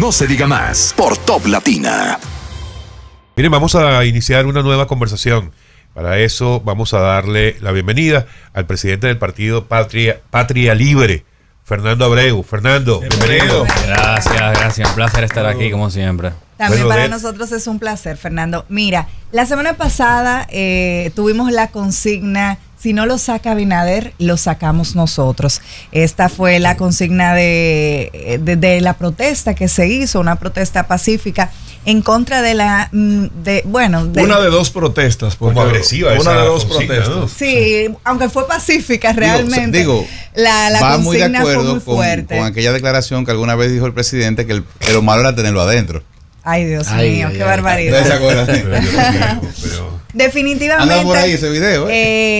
No se diga más por Top Latina. Miren, vamos a iniciar una nueva conversación. Para eso vamos a darle la bienvenida al presidente del partido Patria, Libre, Fernando Abreu. Fernando, bienvenido. Gracias, gracias. Un placer estar aquí como siempre. También para nosotros es un placer, Fernando. Mira, la semana pasada eh, tuvimos la consigna si no lo saca Binader, lo sacamos nosotros. Esta fue la consigna eh, de, la protesta que se hizo, una protesta pacífica en contra de la, mm, de, bueno, de, una de dos protestas, porque agresiva, una de dos protestas. Sí, aunque fue pacífica realmente. la, muy de acuerdo fue muy fuerte. Con, aquella declaración que alguna vez dijo el presidente que, el, que lo malo era tenerlo adentro. Ay, Dios mío, qué barbaridad. Definitivamente. Por ese video, ¿eh?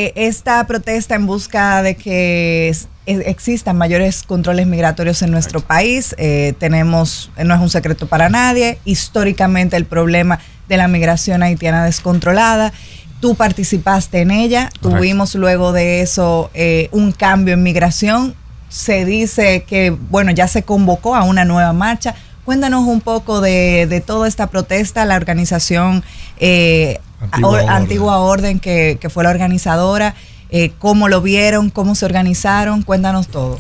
Eh, esta protesta en busca de que existan mayores controles migratorios en nuestro país. Eh, tenemos, no es un secreto para nadie, históricamente el problema de la migración haitiana descontrolada. Tú participaste en ella, tuvimos luego de eso un cambio en migración. Se dice que, bueno, ya se convocó a una nueva marcha Cuéntanos un poco de, toda esta protesta, la organización eh, Antigua, Orden, que, fue la organizadora, eh, cómo lo vieron, cómo se organizaron, cuéntanos todo.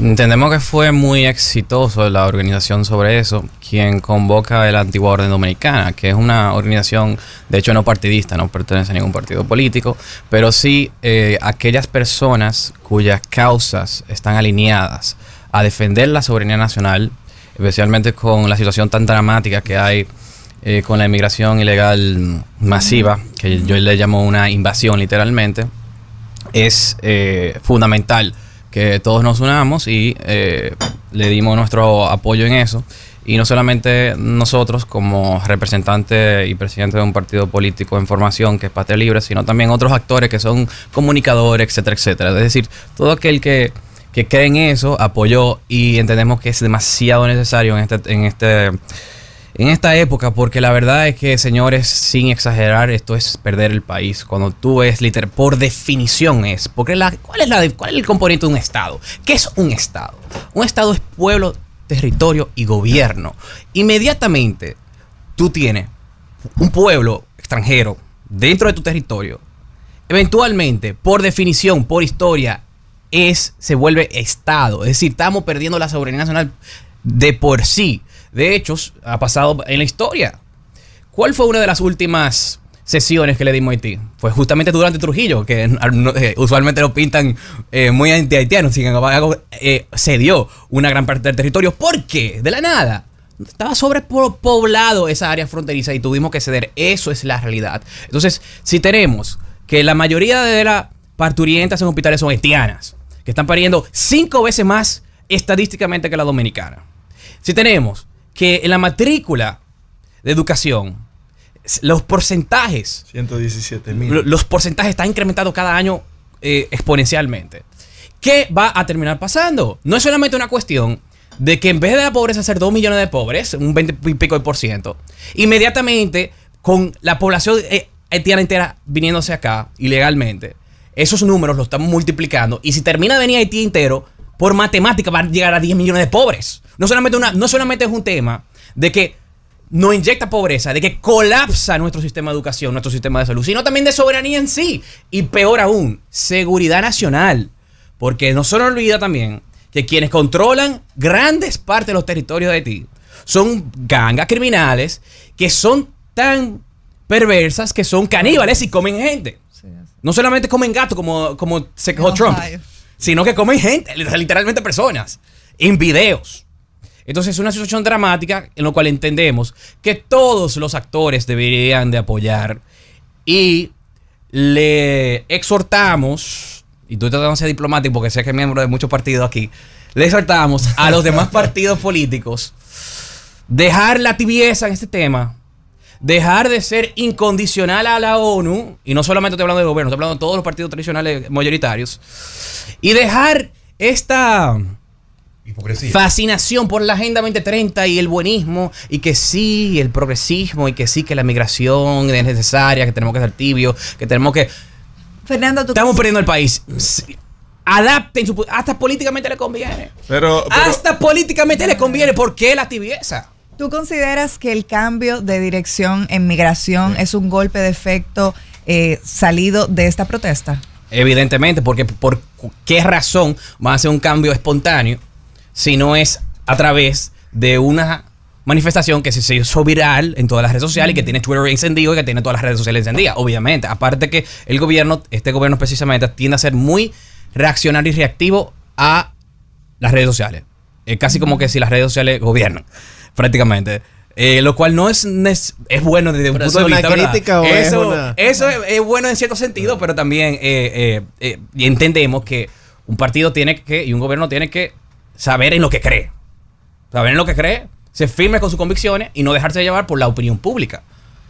Entendemos que fue muy exitoso la organización sobre eso, quien convoca la Antigua Orden Dominicana, que es una organización, de hecho no partidista, no pertenece a ningún partido político, pero sí eh, aquellas personas cuyas causas están alineadas a defender la soberanía nacional, especialmente con la situación tan dramática que hay eh, con la inmigración ilegal masiva, que yo le llamo una invasión literalmente, es eh, fundamental que todos nos unamos y eh, le dimos nuestro apoyo en eso. Y no solamente nosotros como representante y presidente de un partido político en formación que es Patria Libre, sino también otros actores que son comunicadores, etcétera, etcétera. Es decir, todo aquel que que creen eso, apoyó y entendemos que es demasiado necesario en este, este, en esta época, porque la verdad es que, señores, sin exagerar, esto es perder el país. Cuando tú ves, literal, por definición es, porque la, ¿cuál es la, cuál es el componente de un estado? ¿Qué es un estado? Un estado es pueblo, territorio y gobierno. Inmediatamente, tú tienes un pueblo extranjero dentro de tu territorio. Eventualmente, por definición, por historia, es, se vuelve Estado. Es decir, estamos perdiendo la soberanía nacional de por sí. De hecho, ha pasado en la historia. ¿Cuál fue una de las últimas sesiones que le dimos a Haití? Fue justamente durante Trujillo, que eh, usualmente lo pintan eh, muy anti-haitiano. Sin embargo, eh, se dio una gran parte del territorio. ¿Por qué? De la nada. Estaba sobrepoblado esa área fronteriza y tuvimos que ceder. Eso es la realidad. Entonces, si tenemos que la mayoría de las parturientas en hospitales son haitianas, que están pariendo cinco veces más estadísticamente que la dominicana. Si tenemos que en la matrícula de educación, los porcentajes. 117 mil. Los porcentajes están incrementados cada año eh, exponencialmente. ¿Qué va a terminar pasando? No es solamente una cuestión de que en vez de la pobreza ser 2 millones de pobres, un 20 y pico de por ciento, inmediatamente con la población haitiana eh, entera viniéndose acá ilegalmente, esos números los estamos multiplicando. Y si termina de venir Haití entero, por matemática van a llegar a 10 millones de pobres. No solamente, no solamente es un tema de que no inyecta pobreza, de que colapsa nuestro sistema de educación, nuestro sistema de salud, sino también de soberanía en sí. Y peor aún, seguridad nacional. Porque no se nos olvida también que quienes controlan grandes partes de los territorios de Haití son gangas criminales que son tan perversas que son caníbales y comen gente. No solamente comen gato como, como se quejó Trump, sino que comen gente, literalmente personas, en videos. Entonces es una situación dramática en la cual entendemos que todos los actores deberían de apoyar y le exhortamos, y tú tratando de ser diplomático porque sé que es miembro de muchos partidos aquí, le exhortamos a los demás partidos políticos dejar la tibieza en este tema dejar de ser incondicional a la ONU, y no solamente estoy hablando del gobierno, estoy hablando de todos los partidos tradicionales mayoritarios, y dejar esta fascinación por la Agenda 2030 y el buenismo, y que sí, el progresismo, y que sí, que la migración es necesaria, que tenemos que ser tibios, que tenemos que... Fernando, Estamos perdiendo el país. adapten hasta políticamente le conviene. hasta políticamente le conviene. ¿Por qué la tibieza? ¿Tú consideras que el cambio de dirección en migración es un golpe de efecto eh, salido de esta protesta? Evidentemente, porque por qué razón va a ser un cambio espontáneo si no es a través de una manifestación que se hizo viral en todas las redes sociales y que tiene Twitter encendido y que tiene todas las redes sociales encendidas, obviamente. Aparte que el gobierno, este gobierno precisamente, tiende a ser muy reaccionario y reactivo a las redes sociales. Eh, casi como que si las redes sociales gobiernan, prácticamente. Eh, lo cual no es, es, bueno desde un punto de vista. Crítica, o eso, es, eso es, bueno en cierto sentido, ah. pero también eh, entendemos que un partido tiene que, y un gobierno tiene que saber en lo que cree. Saber en lo que cree, ser firme con sus convicciones y no dejarse llevar por la opinión pública.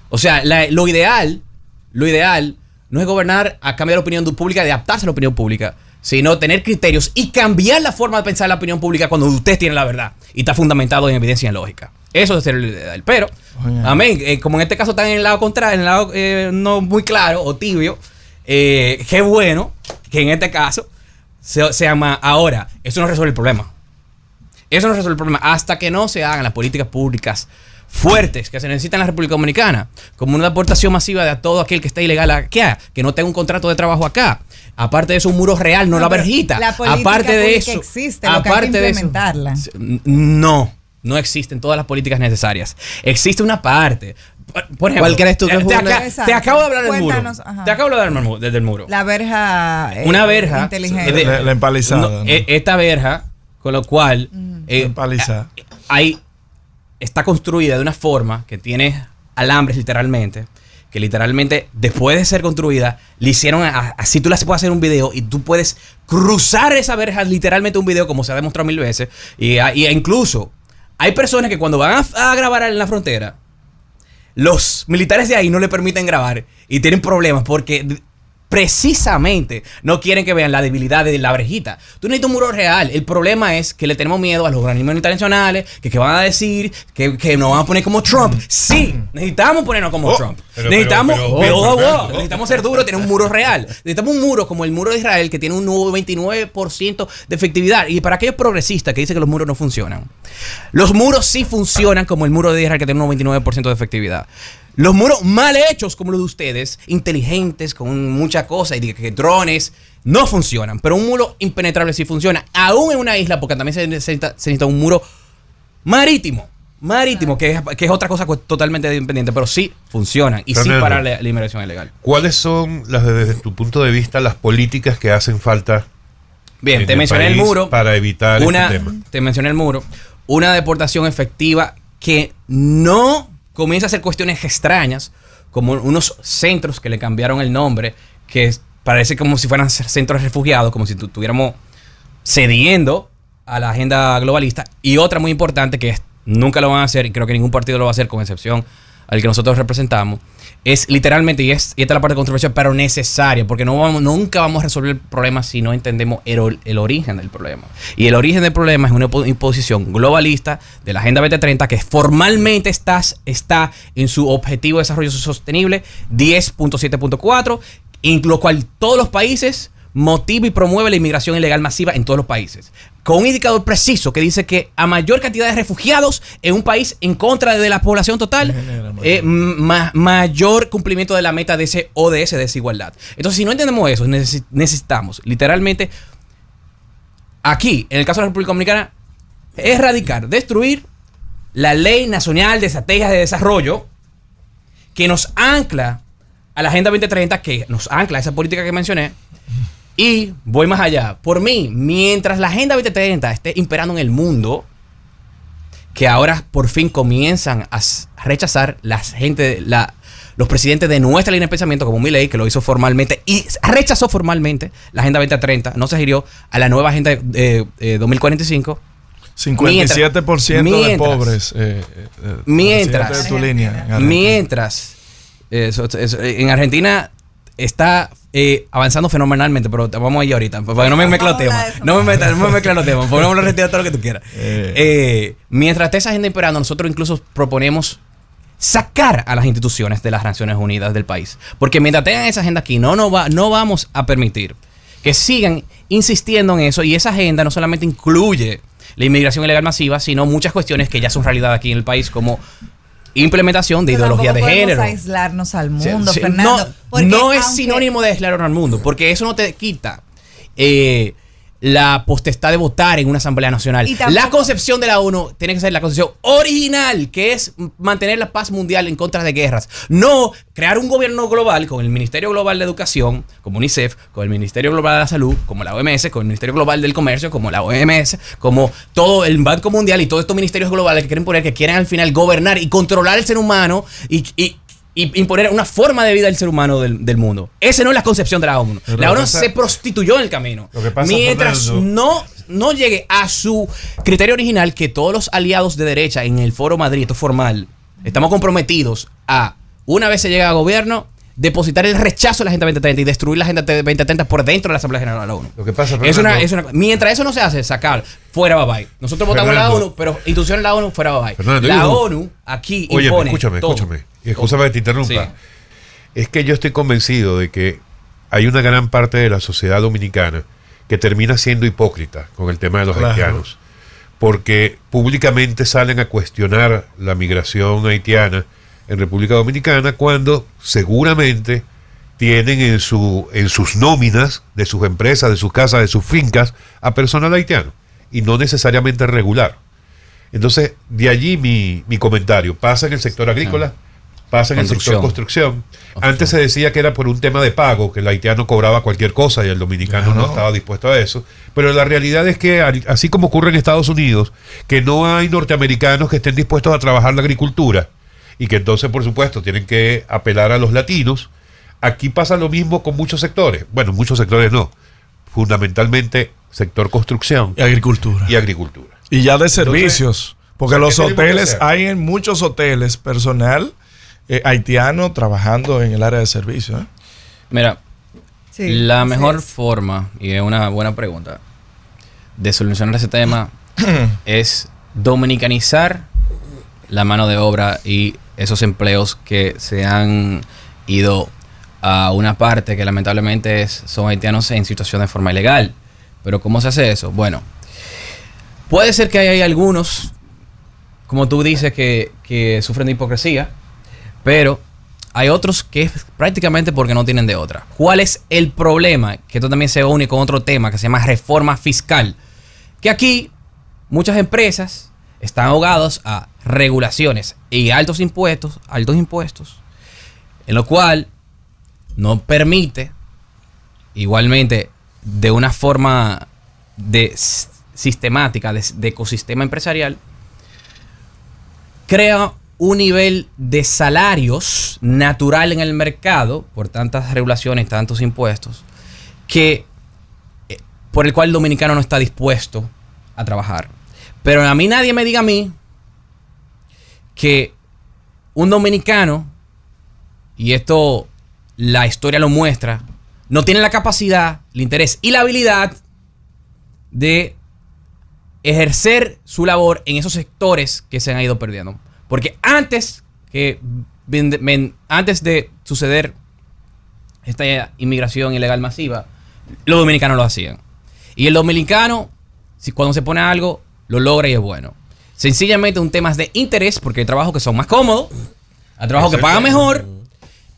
O sea, lo ideal, lo ideal no es gobernar a cambio de la opinión pública, de adaptarse a la opinión pública, sino tener criterios y cambiar la forma de pensar la opinión pública cuando usted tiene la verdad y está fundamentado en evidencia lógica. Eso es ser el Pero, amén, eh, como en este caso están en el lado contrario, en el lado eh, no muy claro o tibio, eh, qué bueno que en este caso se, se llama ahora. Eso no resuelve el problema. Eso no resuelve el problema hasta que no se hagan las políticas públicas fuertes que se necesitan en la República Dominicana, como una aportación masiva de todo aquel que está ilegal aquí, que no tenga un contrato de trabajo acá. Aparte de eso, un muro real, no, la verjita. aparte de eso, existe, aparte no, no existen todas las políticas necesarias. Existe una parte por ejemplo, ¿Cuál crees tú te, acabo de hablar del muro. Te acabo de hablar del, muro. La verja. Eh, una verja. la, empalizada. E, esta verja, con lo cual. Eh, empalizada. Hay está construida de una forma que tiene alambres literalmente, que literalmente después de ser construida, le hicieron así tú las puedes hacer un video y tú puedes cruzar esa verja literalmente un video como se ha demostrado mil veces. Y, incluso hay personas que cuando van a grabar en la frontera, los militares de ahí no le permiten grabar y tienen problemas porque precisamente no quieren que vean la debilidad de la brejita. Tú necesitas un muro real. El problema es que le tenemos miedo a los organismos internacionales, que, que van a decir, que, nos van a poner como Trump. Mm. Sí, necesitamos ponernos como oh, Trump. necesitamos, necesitamos ser duros, tener un muro real. Necesitamos un muro como el muro de Israel, que tiene un 29% de efectividad. Y para aquellos progresistas que dicen que los muros no funcionan, los muros sí funcionan como el muro de Israel, que tiene un 99% de efectividad. Los muros mal hechos como los de ustedes, inteligentes, con mucha cosa y que drones, no funcionan. Pero un muro impenetrable sí funciona, aún en una isla, porque también se necesita, un muro marítimo. Marítimo, que es, que es otra cosa totalmente independiente, pero sí funcionan y sí para la, inmigración ilegal. ¿Cuáles son, desde tu punto de vista, las políticas que hacen falta Bien, te mencioné el muro. Para evitar este una, tema. Te mencioné el muro. Una deportación efectiva que no comienza a hacer cuestiones extrañas, como unos centros que le cambiaron el nombre, que parece como si fueran centros refugiados, como si estuviéramos cediendo a la agenda globalista. Y otra muy importante que es, nunca lo van a hacer, y creo que ningún partido lo va a hacer, con excepción al que nosotros representamos, es literalmente, y, es, y esta es la parte controversial, pero necesaria, porque nunca vamos a resolver el problema si no entendemos el, origen del problema. Y el origen del problema es una imposición globalista de la Agenda 2030 que formalmente está en su objetivo de desarrollo sostenible 10.7.4, en lo cual todos los países motiva y promueve la inmigración ilegal masiva en todos los países, con un indicador preciso que dice que a mayor cantidad de refugiados en un país en contra de la población total, eh, mayor cumplimiento de la meta de ese ODS de desigualdad. Entonces, si no entendemos eso, necesitamos literalmente, aquí, en el caso de la República Dominicana, erradicar, destruir la Ley Nacional de Estrategias de Desarrollo que nos ancla a la Agenda 2030, que nos ancla a esa política que mencioné, y voy más allá. Por mí, mientras la Agenda 2030 esté imperando en el mundo, que ahora por fin comienzan a rechazar la gente, la, los presidentes de nuestra línea de pensamiento, como ley que lo hizo formalmente y rechazó formalmente la Agenda 2030, no se giró a la nueva Agenda 2045. Eh, 57% eh, de pobres. Eh, mientras. mientras. en Argentina está eh, avanzando fenomenalmente, pero vamos ir ahorita, porque no, me mezcla los temas. No me me los temas, retirar este todo lo que tú quieras. Eh. Eh, mientras esté esa agenda imperando, nosotros incluso proponemos sacar a las instituciones de las Naciones Unidas del país. Porque mientras tengan esa agenda aquí, no, va, no vamos a permitir que sigan insistiendo en eso. Y esa agenda no solamente incluye la inmigración ilegal masiva, sino muchas cuestiones que ya son realidad aquí en el país, como implementación de ideología de género. aislarnos al mundo, Fernando. No, es sinónimo de aislarnos al mundo, porque eso no te quita. Eh, la potestad de votar en una Asamblea Nacional. la concepción de la ONU tiene que ser la concepción original, que es mantener la paz mundial en contra de guerras. No crear un gobierno global con el Ministerio Global de Educación, como UNICEF, con el Ministerio Global de la Salud, como la OMS, con el Ministerio Global del Comercio, como la OMS, como todo el Banco Mundial y todos estos ministerios globales que quieren poner, que quieren al final gobernar y controlar el ser humano y y imponer una forma de vida del ser humano del, mundo. Esa no es la concepción de la ONU. la ONU se prostituyó en el camino. mientras no, no llegue a su criterio original que todos los aliados de derecha en el Foro Madrid, esto es formal, estamos comprometidos a, una vez se llega a gobierno, depositar el rechazo de la Agenda 2030 y destruir la Agenda 2030 por dentro de la Asamblea General de la ONU. Lo que pasa, es una, es mientras eso no se hace, sacar fuera Babay. Nosotros votamos la ONU, pero instituciones de la ONU fuera Babay. la ONU aquí impone. Escúchame, escúchame. Escúchame eh, que te interrumpa. Es que yo estoy convencido de que hay una gran parte de la sociedad dominicana que termina siendo hipócrita con el tema de los haitianos, porque públicamente salen a cuestionar la migración haitiana en República Dominicana cuando seguramente tienen en, su, en sus nóminas de sus empresas, de sus casas, de sus fincas a personal haitiano y no necesariamente regular. Entonces, de allí mi, mi comentario. Pasa en el sector agrícola, pasa en el sector construcción. Antes se decía que era por un tema de pago, que el haitiano cobraba cualquier cosa y el dominicano no estaba dispuesto a eso. Pero la realidad es que, así como ocurre en Estados Unidos, que no hay norteamericanos que estén dispuestos a trabajar la agricultura y que entonces, por supuesto, tienen que apelar a los latinos, aquí pasa lo mismo con muchos sectores. Bueno, muchos sectores no. Fundamentalmente sector construcción. Y agricultura. Y agricultura. Y ya de servicios. porque los hoteles, hay en muchos hoteles personal eh, haitiano trabajando en el área de servicio. ¿eh? Mira, la mejor forma, y es una buena pregunta, de solucionar ese tema es dominicanizar la mano de obra y esos empleos que se han ido a una parte que lamentablemente son haitianos en situación de forma ilegal. Pero ¿cómo se hace eso? Bueno, puede ser que hay algunos, como tú dices, que sufren de hipocresía pero hay otros que es prácticamente porque no tienen de otra. ¿Cuál es el problema? Que esto también se une con otro tema que se llama reforma fiscal. Que aquí muchas empresas están ahogadas a regulaciones y altos impuestos, altos impuestos, en lo cual no permite igualmente de una forma de sistemática, de, ecosistema empresarial, crea un nivel de salarios natural en el mercado por tantas regulaciones, tantos impuestos, que eh, por el cual el dominicano no está dispuesto a trabajar. Pero a mí nadie me diga a mí que un dominicano, y esto la historia lo muestra, no tiene la capacidad, el interés y la habilidad de ejercer su labor en esos sectores que se han ido perdiendo. Porque antes, que, antes de suceder esta inmigración ilegal masiva, los dominicanos lo hacían. Y el dominicano, si cuando se pone algo, lo logra y es bueno. Sencillamente un tema de interés, porque hay trabajos que son más cómodos, hay trabajos que pagan mejor.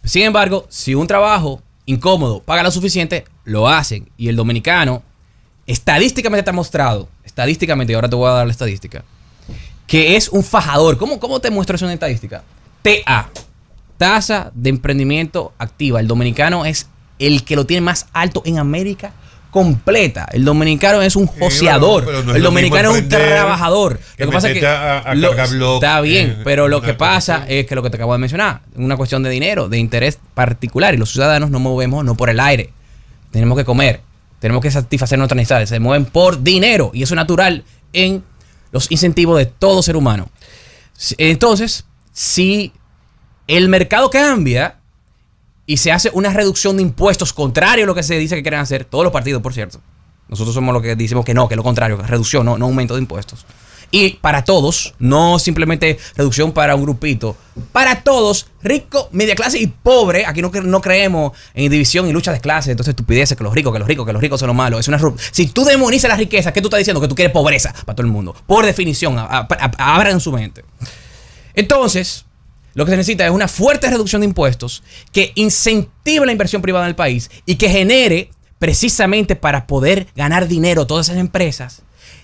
Sin embargo, si un trabajo incómodo paga lo suficiente, lo hacen. Y el dominicano, estadísticamente está mostrado, estadísticamente, y ahora te voy a dar la estadística, que es un fajador. ¿Cómo, cómo te muestro eso estadística? TA, tasa de emprendimiento activa. El dominicano es el que lo tiene más alto en América completa. El dominicano es un joseador. el dominicano es un trabajador. lo que pasa es que. está bien, eh, pero lo que pasa es que lo que te acabo de mencionar, una cuestión de dinero, de interés particular. Y los ciudadanos no movemos no por el aire. Tenemos que comer. Tenemos que satisfacer nuestras necesidades. Se mueven por dinero. Y eso es natural en los incentivos de todo ser humano. Entonces, si el mercado cambia y se hace una reducción de impuestos contrario a lo que se dice que quieren hacer, todos los partidos, por cierto. Nosotros somos los que decimos que no, que lo contrario, reducción, no, no aumento de impuestos y para todos, no simplemente reducción para un grupito, para todos, rico, media clase y pobre, aquí no, no creemos en división y lucha de clases, entonces estupideces, que los ricos, que los ricos, que los ricos son los malos, es una Si tú demonizas la riqueza, ¿qué tú estás diciendo? Que tú quieres pobreza para todo el mundo, por definición, en abran su mente. Entonces, lo que se necesita es una fuerte reducción de impuestos que incentive la inversión privada en el país y que genere precisamente para poder ganar dinero todas esas empresas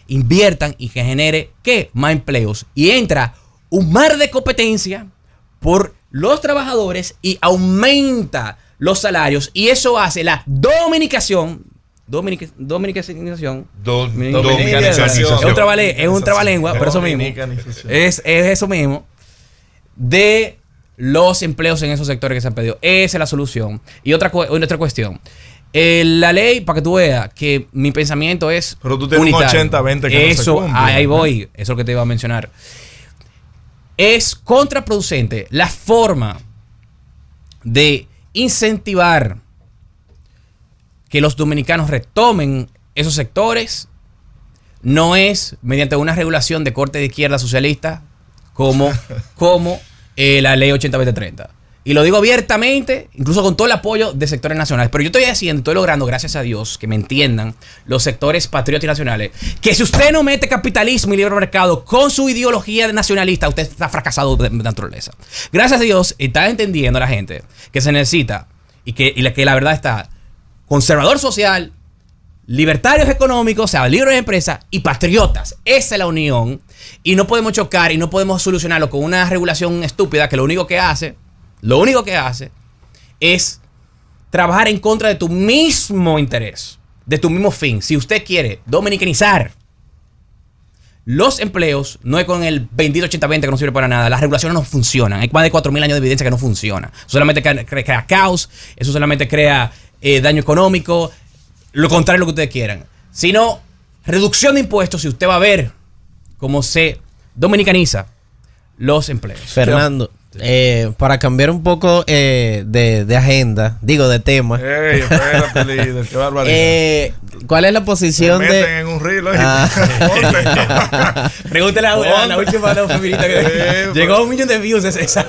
inviertan y que genere ¿qué? más empleos. Y entra un mar de competencia por los trabajadores y aumenta los salarios. Y eso hace la dominicación. dominicanización. Do, dominicanización. Es un, trabalengua, pero eso mismo. Es, eso mismo. De los empleos en esos sectores que se han pedido. Esa es la solución. Y otra, otra cuestión la ley, para que tú veas que mi pensamiento es. Pero tú 80-20 que Eso, ahí voy. Eso es lo que te iba a mencionar. Es contraproducente la forma de incentivar que los dominicanos retomen esos sectores no es mediante una regulación de corte de izquierda socialista como, como eh, la ley 80-20-30. Y lo digo abiertamente, incluso con todo el apoyo de sectores nacionales. Pero yo estoy haciendo, estoy logrando, gracias a Dios, que me entiendan los sectores patriotas y nacionales, que si usted no mete capitalismo y libre mercado con su ideología nacionalista, usted está fracasado de, naturaleza. Gracias a Dios, está entendiendo la gente que se necesita y que, la, que la verdad está conservador social, libertarios económicos, o sea, libre de empresa y patriotas. Esa es la unión. Y no podemos chocar y no podemos solucionarlo con una regulación estúpida que lo único que hace lo único que hace es trabajar en contra de tu mismo interés, de tu mismo fin. Si usted quiere dominicanizar los empleos, no es con el bendito 80-20 que no sirve para nada. Las regulaciones no funcionan. Hay más de 4.000 años de evidencia que no funciona. Eso solamente crea, caos, eso solamente crea eh, daño económico, lo contrario de lo que ustedes quieran. Sino reducción de impuestos si usted va a ver cómo se dominicaniza los empleos. Fernando. Eh, para cambiar un poco eh, de, agenda, digo de tema. Eh, ¿Cuál es la posición de.? en un ah. Pregúntale a la última la feminista que Llegó un millón de views esa.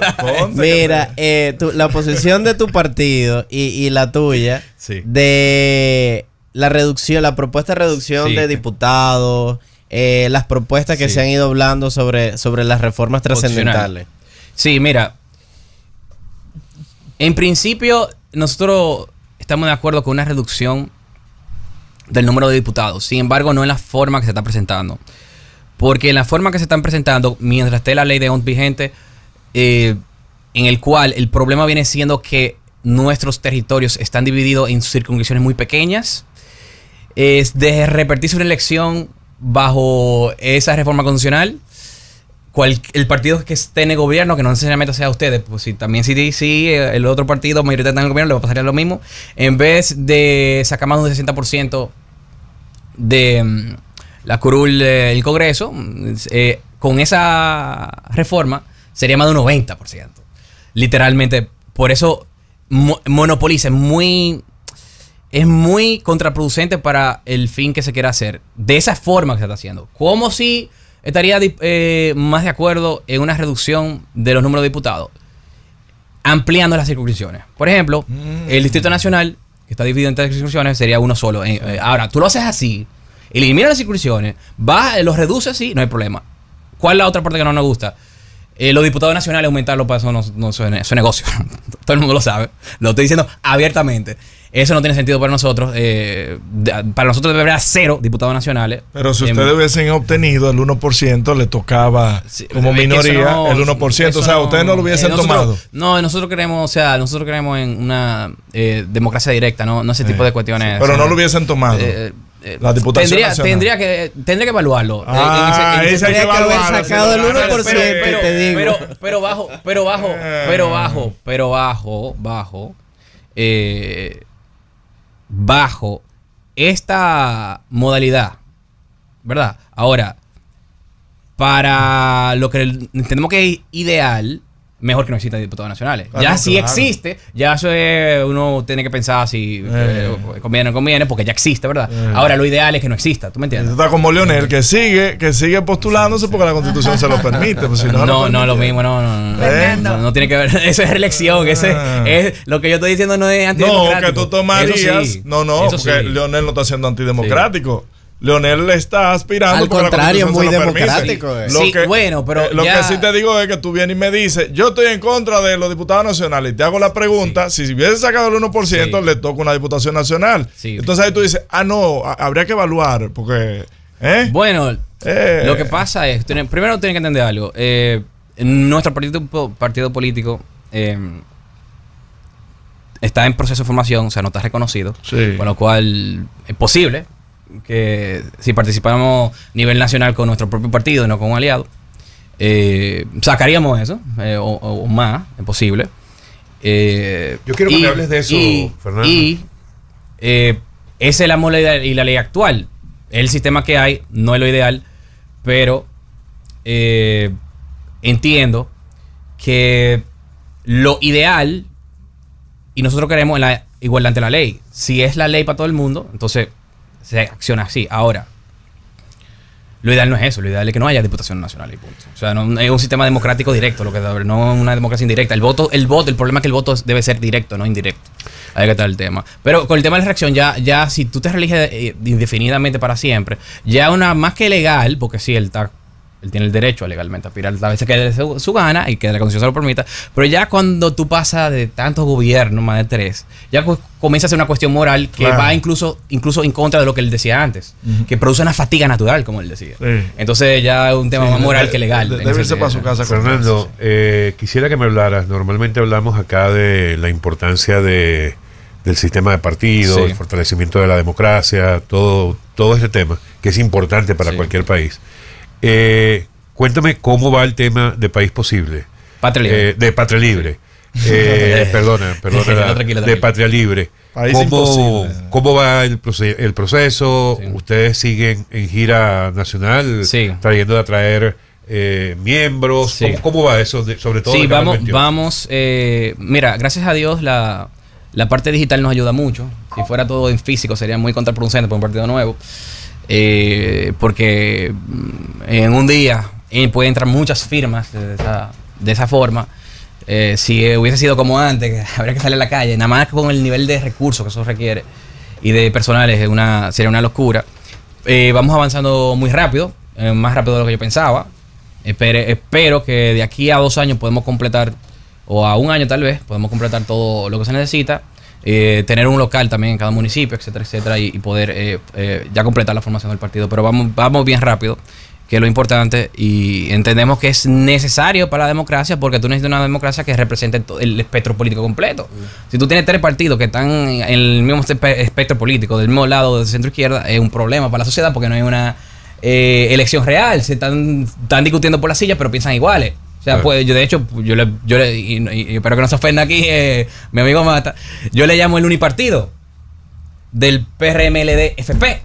Mira, eh, la posición de tu partido y, la tuya de la reducción, la propuesta de reducción de diputados. Eh, las propuestas que se han ido hablando sobre, sobre las reformas trascendentales. Sí, mira. En principio, nosotros estamos de acuerdo con una reducción del número de diputados. Sin embargo, no en la forma que se está presentando. Porque en la forma que se están presentando, mientras esté la ley de ONT vigente, eh, en el cual el problema viene siendo que nuestros territorios están divididos en circunscripciones muy pequeñas, es de repetirse una elección bajo esa reforma constitucional el partido que esté en el gobierno, que no necesariamente sea ustedes, pues si también si, el otro partido mayoritario está en el gobierno, le va a pasaría lo mismo, en vez de sacar más de un 60% de mm, la curul del Congreso, mm, eh, con esa reforma sería más de un 90%. Literalmente, por eso monopoliza, es muy, es muy contraproducente para el fin que se quiera hacer, de esa forma que se está haciendo. Como si estaría eh, más de acuerdo en una reducción de los números de diputados, ampliando las circunscripciones. Por ejemplo, mm. el Distrito Nacional, que está dividido en tres circunscripciones, sería uno solo. Eh, eh, ahora, tú lo haces así, elimina las circunscripciones, los reduces así, no hay problema. ¿Cuál es la otra parte que no nos gusta? los diputados nacionales aumentarlo para eso no, no, negocio. Todo el mundo lo sabe. Lo estoy diciendo abiertamente. Eso no tiene sentido para nosotros. Eh, para nosotros debería ser cero diputados nacionales. Pero si em, ustedes hubiesen obtenido el 1%, le tocaba como minoría el 1%. O sea, ustedes no lo hubiesen eh, tomado. No, nosotros creemos, o sea, nosotros creemos en una eh, democracia directa, no, ese tipo de cuestiones. pero no lo hubiesen tomado. La Diputación tendría, tendría que tendría que evaluarlo. que, haber sacado el 1%, ah, pero, Pero, bajo, pero bajo, pero bajo, pero bajo, bajo. Eh, bajo esta modalidad, ¿verdad? Ahora, para lo que entendemos que es ideal, mejor que no existan diputados nacionales. ya si existe, ya eso uno tiene que pensar si eh, eh. conviene o no conviene, porque ya existe, ¿verdad? Eh. Ahora lo ideal es que no exista, ¿tú me entiendes? Está como Leonel, que sigue, que sigue postulándose porque la constitución se lo permite. Pues, no, no, lo, lo mismo, no, no, no, no. tiene que ver, eso es elección, ese es lo que yo estoy diciendo no es antidemocrático. No, que tú tomarías, no, no, porque Leonel no está siendo antidemocrático. Leonel le está aspirando. Al contrario, muy democrático. Eh. Lo que, bueno, pero eh, lo que sí te digo es que tú vienes y me dices, yo estoy en contra de los diputados nacionales. Te hago la pregunta, si hubiese sacado el 1%, le toca una diputación nacional. Entonces ahí tú dices, ah, no, habría que evaluar, porque... ¿eh? Bueno, lo que pasa es, primero tienes que entender algo. nuestro partido, partido político está en proceso de formación, o sea, no está reconocido, con lo cual es posible que si participáramos a nivel nacional con nuestro propio partido, no con un aliado, eh, sacaríamos eso, eh, o, más, es posible. Eh, Yo quiero que me hables de eso, Fernando. Y esa es la amor y la ley actual. El sistema que hay no es lo ideal, pero entiendo que lo ideal, y nosotros queremos la igualdad ante la ley. Si es la ley para todo el mundo, entonces se acciona así. Ahora, lo ideal no es eso, lo ideal es que no haya diputación nacional y punto. O sea, no, es un sistema democrático directo, lo que da, no una democracia indirecta. El voto, el voto, el problema es que el voto debe ser directo, no indirecto. Ahí está el tema. Pero con el tema de la reacción, ya, ya si tú te religes eh, indefinidamente para siempre, ya una más que legal, porque sí, el taco, él tiene el derecho legalmente a aspirar a veces que dé su, gana y que la constitución se lo permita. Pero ya cuando tú pasas de tantos gobiernos, más de tres, ya comienza a ser una cuestión moral que va incluso, incluso en contra de lo que él decía antes, que produce una fatiga natural, como él decía. Entonces ya es un tema más moral que legal. debe irse para su casa. Fernando, eh, quisiera que me hablaras. Normalmente hablamos acá de la importancia de, del sistema de partidos, el fortalecimiento de la democracia, todo, todo este tema, que es importante para cualquier país. Eh, cuéntame cómo va el tema de País Posible. Patria eh, de Patria Libre. Eh, perdona, perdona. De Patria Libre. ¿Cómo, ¿Cómo, va el, proceso? ¿Ustedes siguen en gira nacional? Sí. Trayendo de atraer eh, miembros. ¿Cómo, va eso? sobre todo. Sí, vamos. vamos mira, gracias a Dios la, la, parte digital nos ayuda mucho. Si fuera todo en físico sería muy contraproducente por un partido nuevo. Eh, porque mm, en un día pueden entrar muchas firmas de esa, forma. Eh, si eh, hubiese sido como antes, habría que salir a la calle, nada más con el nivel de recursos que eso requiere y de personales, una, sería una locura. vamos avanzando muy rápido, más rápido de lo que yo pensaba. Espero, espero que de aquí a dos años podemos completar, o a un año tal vez, podemos completar todo lo que se necesita. Eh, tener un local también en cada municipio, etcétera, etcétera, y, poder eh, eh, ya completar la formación del partido. Pero vamos, vamos bien rápido, que es lo importante, y entendemos que es necesario para la democracia, porque tú necesitas una democracia que represente el espectro político completo. Mm. Si tú tienes tres partidos que están en el mismo espectro político, del mismo lado de centro izquierda, es un problema para la sociedad porque no hay una elección real. Se están, están discutiendo por la silla, pero piensan iguales sea, pues, yo de hecho, yo le, y, que no se ofenda aquí, eh, mi amigo Mata, yo le llamo el unipartido del PRMLD-FP,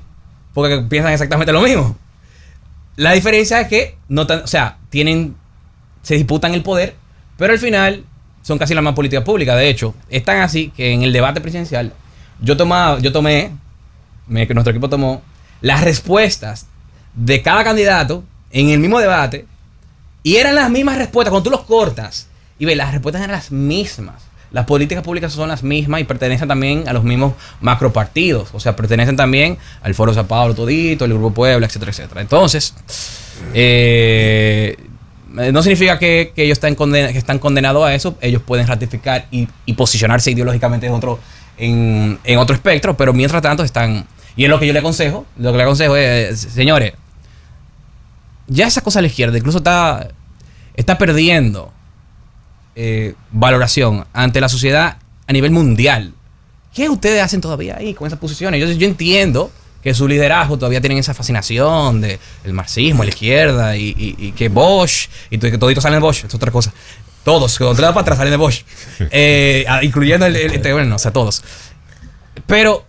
porque piensan exactamente lo mismo. La diferencia es que no tan, o sea, tienen, se disputan el poder, pero al final son casi las más políticas públicas. De hecho, están así que en el debate presidencial yo tomaba, yo tomé, nuestro equipo tomó las respuestas de cada candidato en el mismo debate y eran las mismas respuestas. Cuando tú los cortas y ve, las respuestas eran las mismas. Las políticas públicas son las mismas y pertenecen también a los mismos macropartidos. O sea, pertenecen también al Foro San Pablo Todito, al Grupo Puebla, etcétera, etcétera. Entonces, eh, no significa que, ellos están, condenados a eso. Ellos pueden ratificar y, posicionarse ideológicamente en otro, en, en otro espectro, pero mientras tanto están... Y es lo que yo le aconsejo. Lo que le aconsejo es, señores, ya esa cosa a la izquierda incluso está, está perdiendo eh, valoración ante la sociedad a nivel mundial. ¿Qué ustedes hacen todavía ahí con esas posiciones? Yo, yo entiendo que su liderazgo todavía tienen esa fascinación del de marxismo, la izquierda, y, que Bosch, y que toditos salen de Bosch, es otra cosa. Todos, que para atrás salen de Bosch, eh, incluyendo el, este o sea, todos. Pero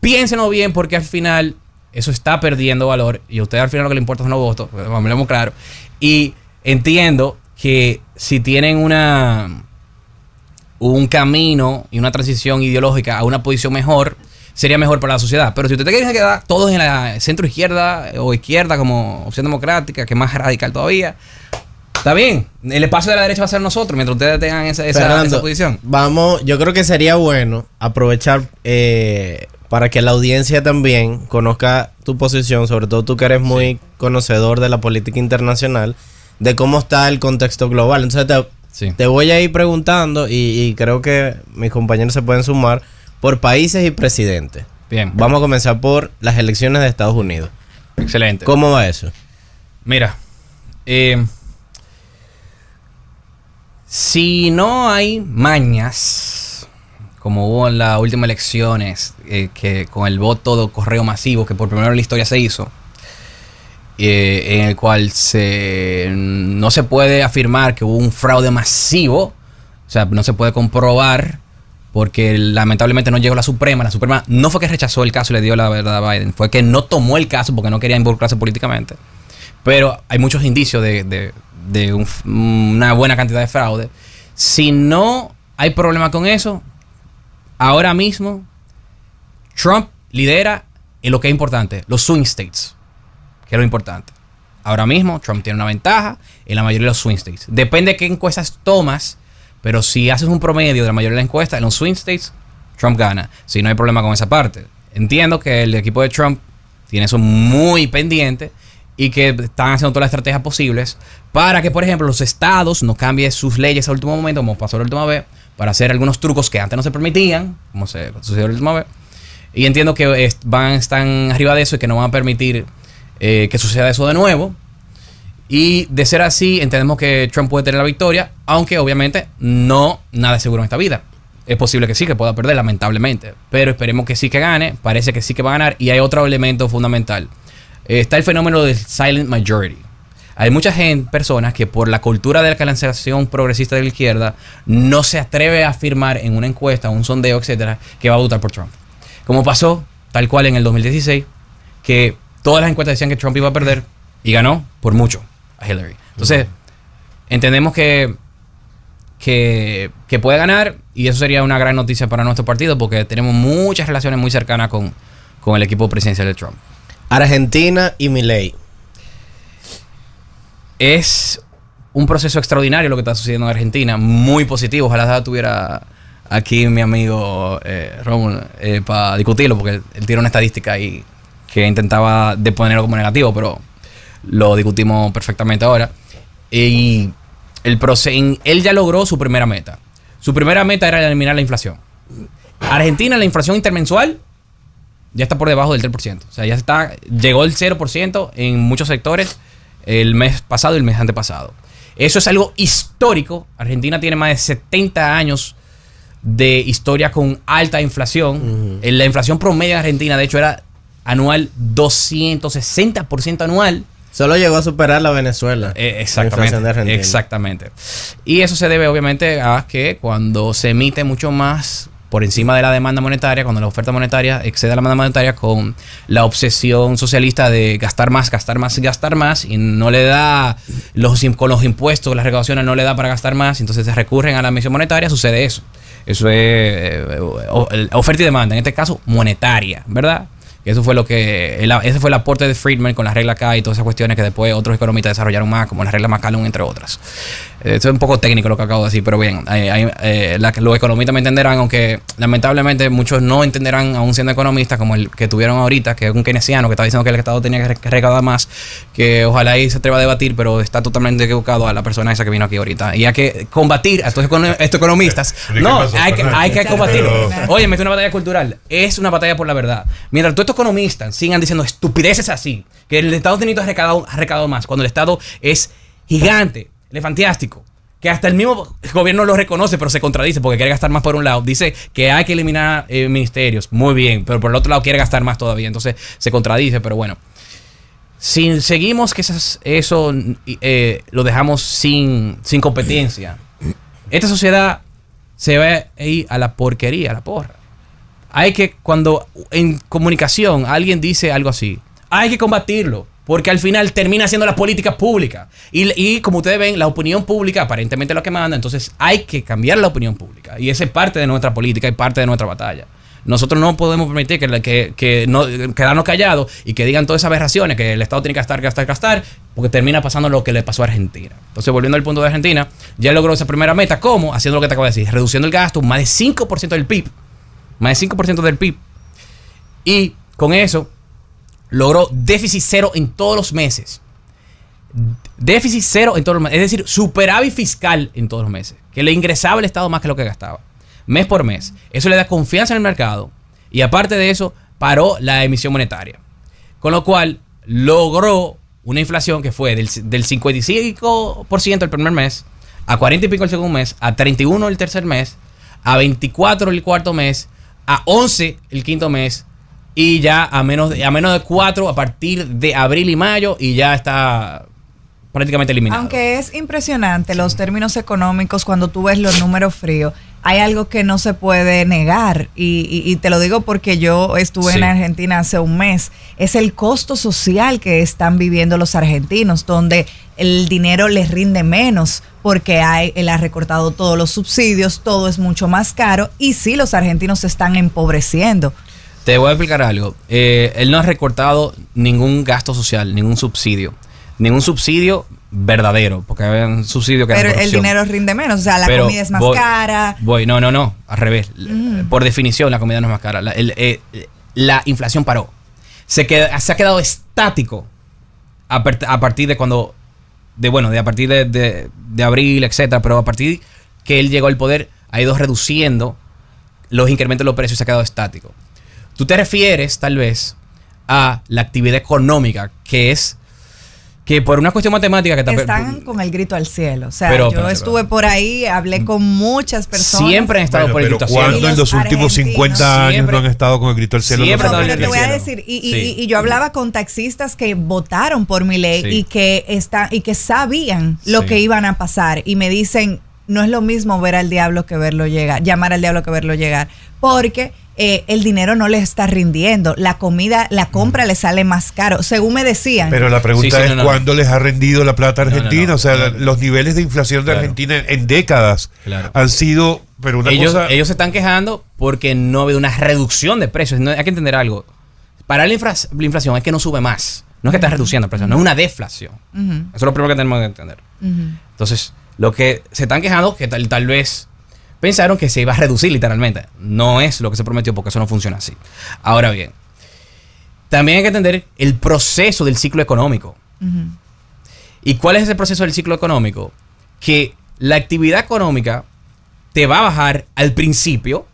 piénsenlo bien porque al final eso está perdiendo valor y a usted al final lo que le importa son los votos, hablemos claro. Y entiendo que si tienen una un camino y una transición ideológica a una posición mejor, sería mejor para la sociedad. Pero si ustedes quieren quedar todos en la centro izquierda o izquierda como opción democrática, que es más radical todavía, Está bien. El espacio de la derecha va a ser nosotros mientras ustedes tengan esa, posición. Vamos, yo creo que sería bueno aprovechar eh, para que la audiencia también conozca tu posición, sobre todo tú que eres muy conocedor de la política internacional, de cómo está el contexto global. Entonces te, voy a ir preguntando y, creo que mis compañeros se pueden sumar por países y presidentes. Bien. Vamos a comenzar por las elecciones de Estados Unidos. Excelente. ¿Cómo va eso? Mira, eh, si no hay mañas como hubo en las últimas elecciones, eh, que con el voto de correo masivo, que por primera vez en la historia se hizo, eh, en el cual se, no se puede afirmar que hubo un fraude masivo, o sea, no se puede comprobar, porque lamentablemente no llegó la Suprema. La Suprema no fue que rechazó el caso y le dio la verdad a Biden, fue que no tomó el caso porque no quería involucrarse políticamente. Pero hay muchos indicios de, una buena cantidad de fraude. Si no hay problema con eso, ahora mismo Trump lidera en lo que es importante, los swing states, que es lo importante. Ahora mismo Trump tiene una ventaja en la mayoría de los swing states. Depende de qué encuestas tomas, pero si haces un promedio de la mayoría de las encuestas en los swing states, Trump gana. Si no hay problema con esa parte. Entiendo que el equipo de Trump tiene eso muy pendiente y que están haciendo todas las estrategias posibles para que, por ejemplo, los estados no cambien sus leyes al último momento, como pasó la última vez, para hacer algunos trucos que antes no se permitían, como se sucedió la última vez. Y entiendo que van, están arriba de eso y que no van a permitir eh, que suceda eso de nuevo. Y de ser así, entendemos que Trump puede tener la victoria, aunque obviamente no nada es seguro en esta vida. Es posible que sí, que pueda perder, lamentablemente. Pero esperemos que sí que gane. Parece que sí que va a ganar. Y hay otro elemento fundamental. está el fenómeno del silent majority. Hay muchas gente, personas que por la cultura de la cancelación progresista de la izquierda no se atreve a afirmar en una encuesta, un sondeo, etcétera, que va a votar por Trump. Como pasó, tal cual en el 2016, que todas las encuestas decían que Trump iba a perder y ganó por mucho a Hillary. Entonces, entendemos que, que, puede ganar y eso sería una gran noticia para nuestro partido porque tenemos muchas relaciones muy cercanas con, con el equipo presidencial de Trump. Argentina y Milei es un proceso extraordinario lo que está sucediendo en Argentina, muy positivo. Ojalá tuviera aquí mi amigo eh, eh para discutirlo, porque él, tiene una estadística ahí que intentaba de ponerlo como negativo, pero lo discutimos perfectamente ahora. Y el proceso, él ya logró su primera meta. Su primera meta era eliminar la inflación. Argentina, la inflación intermensual ya está por debajo del 3%. O sea, ya está, llegó el 0% en muchos sectores el mes pasado y el mes antepasado. Eso es algo histórico. Argentina tiene más de 70 años de historia con alta inflación. La inflación promedio de Argentina, de hecho, era anual 260% anual. Solo llegó a superar la Venezuela. Eh, exactamente. exactamente. Y eso se debe obviamente a que cuando se emite mucho más por encima de la demanda monetaria, cuando la oferta monetaria excede a la demanda monetaria con la obsesión socialista de gastar más, gastar más, gastar más, y no le da, los, con los impuestos, las recaudaciones no le da para gastar más, entonces se recurren a la emisión monetaria, sucede eso. Eso es eh, oferta y demanda, en este caso monetaria, ¿verdad? Eso fue lo que ese fue el aporte de Friedman con la regla K y todas esas cuestiones que después otros economistas desarrollaron más, como la regla McCallum, entre otras. Eh, Esto es un poco técnico lo que acabo de decir, pero bien, eh, eh, los economistas me entenderán, aunque lamentablemente muchos no entenderán, aún siendo economistas, como el que tuvieron ahorita, que es un keynesiano que está diciendo que el Estado tenía que recaudar más, que ojalá ahí se atreva a debatir, pero está totalmente equivocado a la persona esa que vino aquí ahorita. Y hay que combatir a estos, economistas. no, hay que, hay que combatirlo. Oye, me una batalla cultural. Es una batalla por la verdad. Mientras tú economistas sigan diciendo estupideces así, que el Estado Unidos ha recaudado, ha recado más, cuando el Estado es gigante, fantástico. que hasta el mismo gobierno lo reconoce, pero se contradice porque quiere gastar más por un lado. Dice que hay que eliminar eh, ministerios, muy bien, pero por el otro lado quiere gastar más todavía, entonces se contradice, pero bueno. Si seguimos que eso eh, lo dejamos sin, sin competencia, esta sociedad se va a ir a la porquería, a la porra hay que, cuando en comunicación alguien dice algo así, hay que combatirlo. Porque al final termina siendo la política pública Y, como ustedes ven, la opinión pública aparentemente es lo que manda. Entonces hay que cambiar la opinión pública. Y esa es parte de nuestra política y parte de nuestra batalla. Nosotros no podemos permitir que, que, no, quedarnos callados y que digan todas esas aberraciones, que el Estado tiene que gastar, gastar, gastar, porque termina pasando lo que le pasó a Argentina. Entonces, volviendo al punto de Argentina, ya logró esa primera meta. ¿Cómo? Haciendo lo que te acabo de decir, reduciendo el gasto más de 5% del PIB más del 5% del PIB. Y con eso logró déficit cero en todos los meses. Déficit cero en todos los meses. Es decir, superávit fiscal en todos los meses. Que le ingresaba el Estado más que lo que gastaba. Mes por mes. Eso le da confianza en el mercado. Y aparte de eso, paró la emisión monetaria. Con lo cual, logró una inflación que fue del, del 55% el primer mes, a 40 y pico el segundo mes, a 31 el tercer mes, a 24 el cuarto mes a 11 el quinto mes y ya a menos de, a menos de 4 a partir de abril y mayo y ya está prácticamente eliminado. Aunque es impresionante los términos económicos cuando tú ves los números fríos hay algo que no se puede negar y, te lo digo porque yo estuve en Argentina hace un mes, es el costo social que están viviendo los argentinos, donde el dinero les rinde menos porque hay, él ha recortado todos los subsidios, todo es mucho más caro y sí, los argentinos se están empobreciendo. Te voy a explicar algo. Eh, él no ha recortado ningún gasto social, ningún subsidio. Ningún subsidio verdadero, porque había un subsidio que Pero el dinero rinde menos, o sea, la comida es más cara. Voy, no, no, no, al revés. Mm. Por definición, la comida no es más cara. La, eh, inflación paró. Se, ha quedado estático a, partir de cuando, de bueno, de a partir de, abril, etcétera, pero a partir que él llegó al poder, ha ido reduciendo los incrementos de los precios, se ha quedado estático. Tú te refieres, tal vez, a la actividad económica, que es que por una cuestión matemática que están pues, con el grito al cielo. O sea, yo estuve por ahí, hablé mm. con muchas personas. Siempre han estado por el grito al cielo. ¿Cuándo en los últimos 50 años no han estado con el grito al cielo? Siempre te voy a decir, y, y, yo hablaba con taxistas que votaron por mi ley y, que está, y que sabían lo que iban a pasar y me dicen, no es lo mismo ver al diablo que verlo llegar, llamar al diablo que verlo llegar, porque eh, el dinero no les está rindiendo, la comida, la compra les sale más caro, según me decían. Pero la pregunta es cuándo les ha rendido la plata argentina, o sea, los niveles de inflación de Argentina en, décadas han sido... Pero ellos, ellos se están quejando porque no ha habido una reducción de precios. hay que entender algo. Para la, inflación es que no sube más. No es que estás reduciendo el precio, no es una deflación. Eso es lo primero que tenemos que entender. Entonces, lo que se están quejando que tal vez pensaron que se iba a reducir literalmente. No es lo que se prometió porque eso no funciona así. Ahora bien, también hay que entender el proceso del ciclo económico. ¿Y cuál es ese proceso del ciclo económico? Que la actividad económica te va a bajar al principio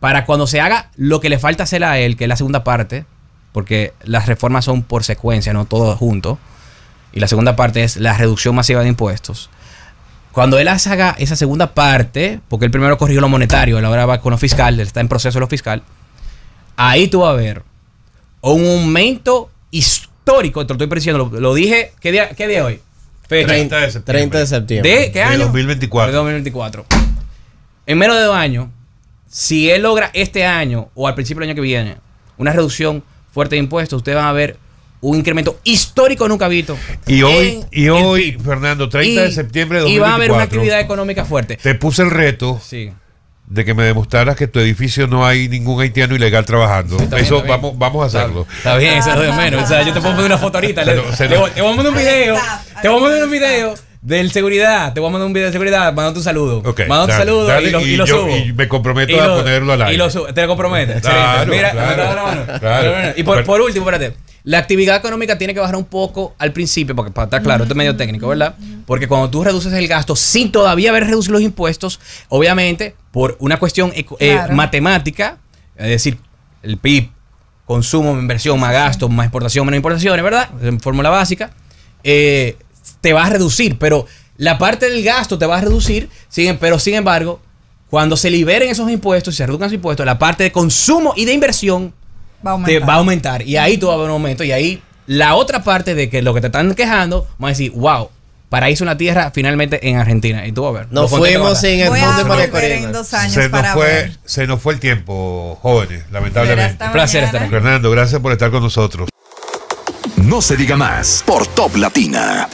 para cuando se haga lo que le falta hacer a él, que es la segunda parte, porque las reformas son por secuencia, no todo junto. Y la segunda parte es la reducción masiva de impuestos. Cuando él haga esa segunda parte, porque él primero corrigió lo monetario, él ahora va con lo fiscal, está en proceso de lo fiscal, ahí tú vas a ver un aumento histórico, te lo estoy diciendo, lo, dije, ¿qué día, qué hoy? 30 de septiembre. de septiembre. ¿De qué año? De 2024. De 2024. En menos de dos años, si él logra este año o al principio del año que viene una reducción fuerte de impuestos, ustedes van a ver un incremento histórico nunca visto. Y hoy, y hoy Fernando, 30 de septiembre de 2024. Y va a haber una actividad económica fuerte. Te puse el reto. Sí. De que me demostraras que en tu edificio no hay ningún haitiano ilegal trabajando. eso vamos, vamos a hacerlo. Está, bien, eso es lo de menos. yo te puedo poner una foto ahorita. te voy a mandar un video. Te voy a mandar un video del seguridad, te voy a mandar un video de seguridad, Mando un saludo. Okay, un saludo y, lo, subo. Y me comprometo a ponerlo al aire. Y lo subo, te lo comprometes. Claro, Mira, claro, Y por, por último, espérate. La actividad económica tiene que bajar un poco al principio, porque para estar claro, esto es medio técnico, ¿verdad? Porque cuando tú reduces el gasto sin todavía haber reducido los impuestos, obviamente, por una cuestión eh, matemática, es decir, el PIB, consumo, inversión, más gasto, más exportación, menos importaciones, ¿verdad? En fórmula básica, eh, te va a reducir, pero la parte del gasto te va a reducir, pero sin embargo, cuando se liberen esos impuestos, se reduzcan esos impuestos, la parte de consumo y de inversión va a aumentar. Te va a aumentar. Y ahí tú vas a ver un aumento. Y ahí la otra parte de que lo que te están quejando, vamos a decir, wow, Paraíso en la Tierra finalmente en Argentina. Y tú vas a ver. Nos fuimos en el monte María Corina. Se, nos fue, se nos fue el tiempo, jóvenes, lamentablemente. Un placer estar aquí. Fernando, gracias por estar con nosotros. No se diga más por Top Latina.